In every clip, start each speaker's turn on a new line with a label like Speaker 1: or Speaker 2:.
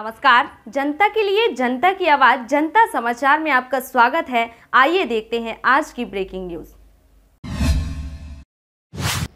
Speaker 1: नमस्कार जनता के लिए जनता की आवाज जनता समाचार में आपका स्वागत है आइए देखते हैं आज की ब्रेकिंग न्यूज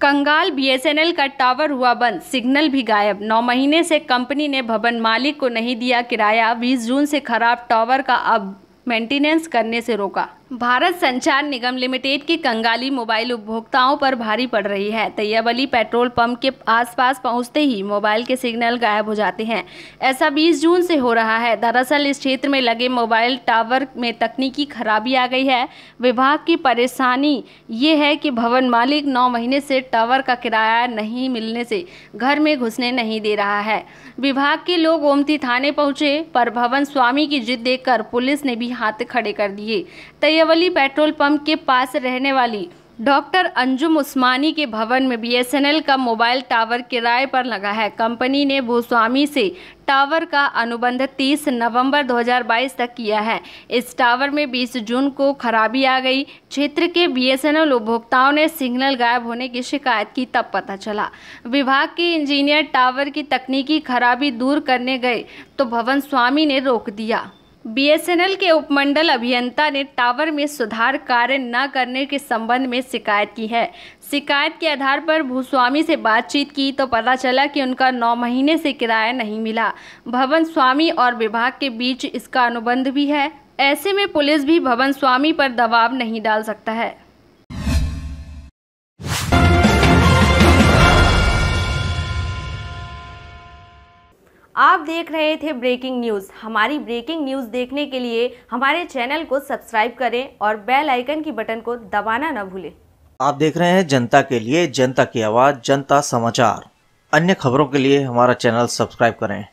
Speaker 1: कंगाल बीएसएनएल का टावर हुआ बंद सिग्नल भी गायब नौ महीने से कंपनी ने भवन मालिक को नहीं दिया किराया 20 जून से खराब टावर का अब मेंटेनेंस करने से रोका भारत संचार निगम लिमिटेड की कंगाली मोबाइल उपभोक्ताओं पर भारी पड़ रही है तैयब पेट्रोल पंप के आसपास पहुंचते ही मोबाइल के सिग्नल गायब हो जाते हैं ऐसा 20 जून से हो रहा है दरअसल इस क्षेत्र में लगे मोबाइल टावर में तकनीकी खराबी आ गई है विभाग की परेशानी ये है कि भवन मालिक नौ महीने से टावर का किराया नहीं मिलने से घर में घुसने नहीं दे रहा है विभाग के लोग ओमती थाने पहुँचे पर भवन स्वामी की जिद देख पुलिस ने भी हाथ खड़े कर दिए तैयार सरियावली पेट्रोल पंप के पास रहने वाली डॉक्टर अंजुम उस्मानी के भवन में बीएसएनएल का मोबाइल टावर किराए पर लगा है कंपनी ने भूस्वामी से टावर का अनुबंध 30 नवंबर 2022 तक किया है इस टावर में 20 जून को खराबी आ गई क्षेत्र के बीएसएनएल उपभोक्ताओं ने सिग्नल गायब होने की शिकायत की तब पता चला विभाग के इंजीनियर टावर की तकनीकी खराबी दूर करने गए तो भवन स्वामी ने रोक दिया बीएसएनएल के उपमंडल अभियंता ने टावर में सुधार कार्य न करने के संबंध में शिकायत की है शिकायत के आधार पर भूस्वामी से बातचीत की तो पता चला कि उनका नौ महीने से किराया नहीं मिला भवन स्वामी और विभाग के बीच इसका अनुबंध भी है ऐसे में पुलिस भी भवन स्वामी पर दबाव नहीं डाल सकता है आप देख रहे थे ब्रेकिंग न्यूज़ हमारी ब्रेकिंग न्यूज़ देखने के लिए हमारे चैनल को सब्सक्राइब करें और बेल आइकन की बटन को दबाना न भूलें आप देख रहे हैं जनता के लिए जनता की आवाज़ जनता समाचार अन्य खबरों के लिए हमारा चैनल सब्सक्राइब करें